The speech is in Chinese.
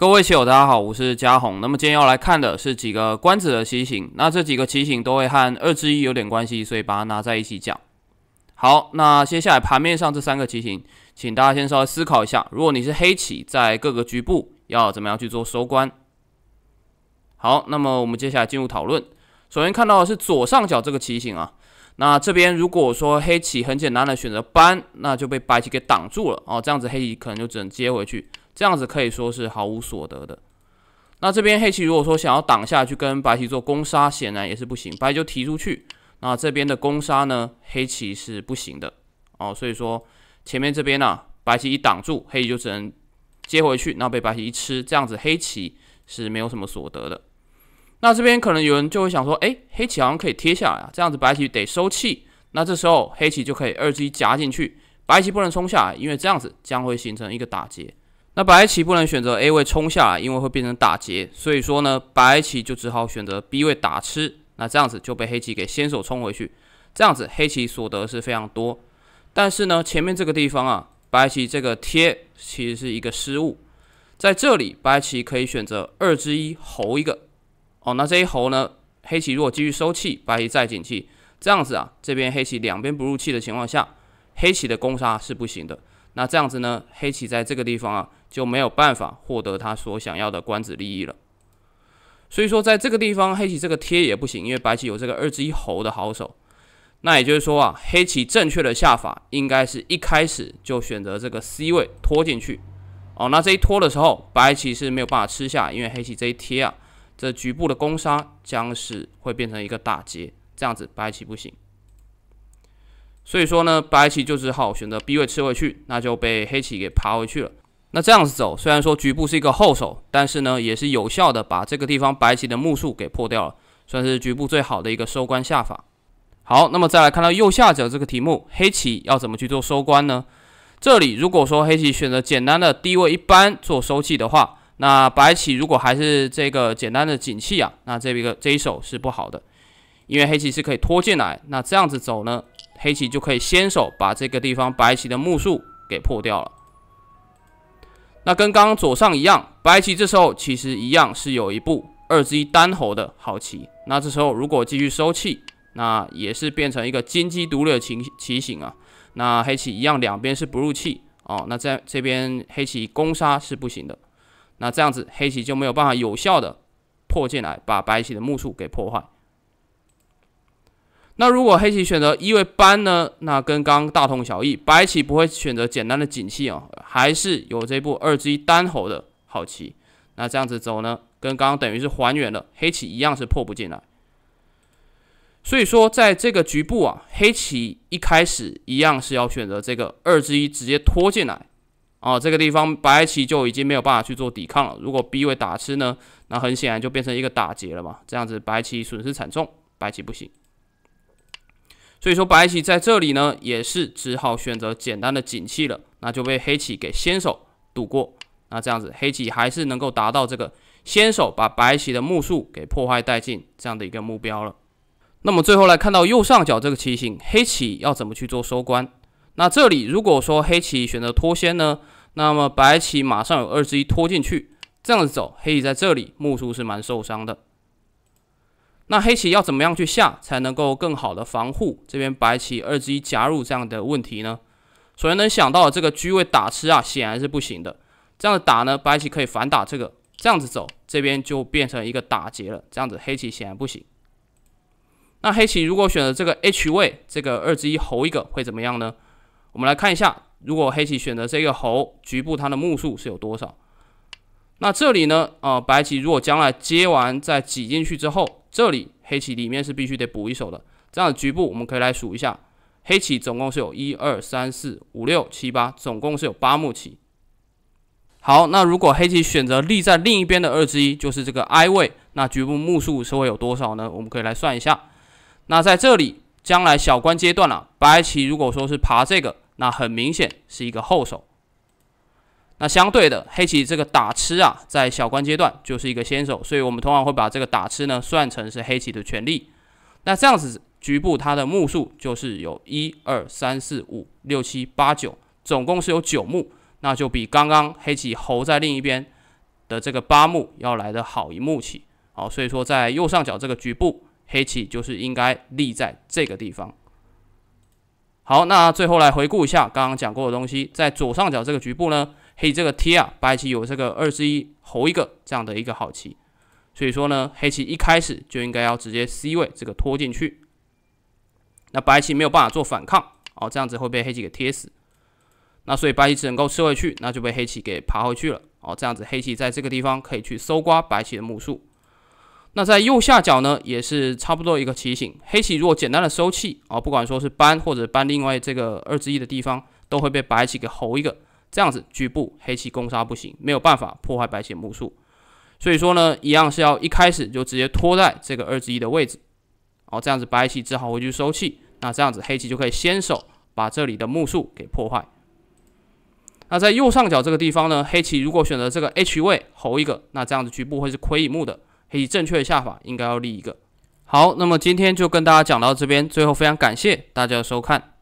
各位棋友，大家好，我是嘉宏。那么今天要来看的是几个关子的棋型，那这几个棋型都会和二之一有点关系，所以把它拿在一起讲。好，那接下来盘面上这三个棋型，请大家先稍微思考一下，如果你是黑棋，在各个局部要怎么样去做收官？好，那么我们接下来进入讨论。首先看到的是左上角这个棋型啊，那这边如果说黑棋很简单的选择搬，那就被白棋给挡住了哦，这样子黑棋可能就只能接回去。这样子可以说是毫无所得的。那这边黑棋如果说想要挡下去跟白棋做攻杀，显然也是不行，白就提出去。那这边的攻杀呢，黑棋是不行的哦。所以说前面这边呢，白棋一挡住，黑棋就只能接回去，那被白棋一吃，这样子黑棋是没有什么所得的。那这边可能有人就会想说，哎，黑棋好像可以贴下来啊，这样子白棋得收气。那这时候黑棋就可以二进夹进去，白棋不能冲下来，因为这样子将会形成一个打劫。那白棋不能选择 A 位冲下来，因为会变成打劫，所以说呢，白棋就只好选择 B 位打吃。那这样子就被黑棋给先手冲回去，这样子黑棋所得是非常多。但是呢，前面这个地方啊，白棋这个贴其实是一个失误，在这里白棋可以选择二之一猴一个，哦，那这一猴呢，黑棋如果继续收气，白棋再紧气，这样子啊，这边黑棋两边不入气的情况下，黑棋的攻杀是不行的。那这样子呢，黑棋在这个地方啊。就没有办法获得他所想要的官子利益了。所以说，在这个地方，黑棋这个贴也不行，因为白棋有这个二之一侯的好手。那也就是说啊，黑棋正确的下法应该是一开始就选择这个 C 位拖进去。哦，那这一拖的时候，白棋是没有办法吃下，因为黑棋这一贴啊，这局部的攻杀将是会变成一个打劫，这样子白棋不行。所以说呢，白棋就只好选择 B 位吃回去，那就被黑棋给爬回去了。那这样子走，虽然说局部是一个后手，但是呢，也是有效的把这个地方白棋的目数给破掉了，算是局部最好的一个收官下法。好，那么再来看到右下角这个题目，黑棋要怎么去做收官呢？这里如果说黑棋选择简单的低位一般做收气的话，那白棋如果还是这个简单的紧气啊，那这个这一手是不好的，因为黑棋是可以拖进来，那这样子走呢，黑棋就可以先手把这个地方白棋的目数给破掉了。那跟刚刚左上一样，白棋这时候其实一样是有一步二一单活的好棋。那这时候如果继续收气，那也是变成一个金鸡独立的棋棋形啊。那黑棋一样两边是不入气哦。那在这边黑棋攻杀是不行的。那这样子黑棋就没有办法有效的破进来，把白棋的木数给破坏。那如果黑棋选择一围搬呢？那跟刚刚大同小异，白棋不会选择简单的紧气啊，还是有这步二之一单吼的好棋。那这样子走呢，跟刚刚等于是还原了，黑棋一样是破不进来。所以说，在这个局部啊，黑棋一开始一样是要选择这个二之一直接拖进来啊，这个地方白棋就已经没有办法去做抵抗了。如果 B 位打吃呢，那很显然就变成一个打劫了嘛，这样子白棋损失惨重，白棋不行。所以说白棋在这里呢，也是只好选择简单的景气了，那就被黑棋给先手堵过。那这样子，黑棋还是能够达到这个先手把白棋的目数给破坏殆尽这样的一个目标了。那么最后来看到右上角这个棋形，黑棋要怎么去做收官？那这里如果说黑棋选择脱先呢，那么白棋马上有二之一拖进去，这样子走，黑棋在这里目数是蛮受伤的。那黑棋要怎么样去下才能够更好的防护这边白棋二之一夹入这样的问题呢？首先能想到这个车位打吃啊，显然是不行的。这样打呢，白棋可以反打这个，这样子走，这边就变成一个打劫了。这样子黑棋显然不行。那黑棋如果选择这个 H 位，这个二之一猴一个会怎么样呢？我们来看一下，如果黑棋选择这个猴，局部它的目数是有多少？那这里呢，啊，白棋如果将来接完再挤进去之后。这里黑棋里面是必须得补一手的，这样局部我们可以来数一下，黑棋总共是有一二三四五六七八，总共是有八目棋。好，那如果黑棋选择立在另一边的二之一，就是这个 i 位，那局部目数是会有多少呢？我们可以来算一下。那在这里将来小关阶段了，白棋如果说是爬这个，那很明显是一个后手。那相对的黑棋这个打吃啊，在小关阶段就是一个先手，所以我们通常会把这个打吃呢算成是黑棋的权利。那这样子局部它的目数就是有一二三四五六七八九，总共是有九目，那就比刚刚黑棋侯在另一边的这个八目要来的好一目棋好，所以说在右上角这个局部，黑棋就是应该立在这个地方。好，那最后来回顾一下刚刚讲过的东西，在左上角这个局部呢。黑这个贴啊，白棋有这个二十一猴一个这样的一个好棋，所以说呢，黑棋一开始就应该要直接 C 位这个拖进去，那白棋没有办法做反抗哦，这样子会被黑棋给贴死。那所以白棋只能够吃回去，那就被黑棋给爬回去了哦，这样子黑棋在这个地方可以去搜刮白棋的目数。那在右下角呢，也是差不多一个棋形，黑棋如果简单的收气啊，不管说是搬或者搬另外这个二之一的地方，都会被白棋给猴一个。这样子局部黑气攻杀不行，没有办法破坏白棋木数，所以说呢，一样是要一开始就直接拖在这个二之一的位置，哦，这样子白气只好回去收气，那这样子黑气就可以先手把这里的木数给破坏。那在右上角这个地方呢，黑棋如果选择这个 H 位猴一个，那这样子局部会是亏一目的。黑棋正确的下法应该要立一个。好，那么今天就跟大家讲到这边，最后非常感谢大家的收看。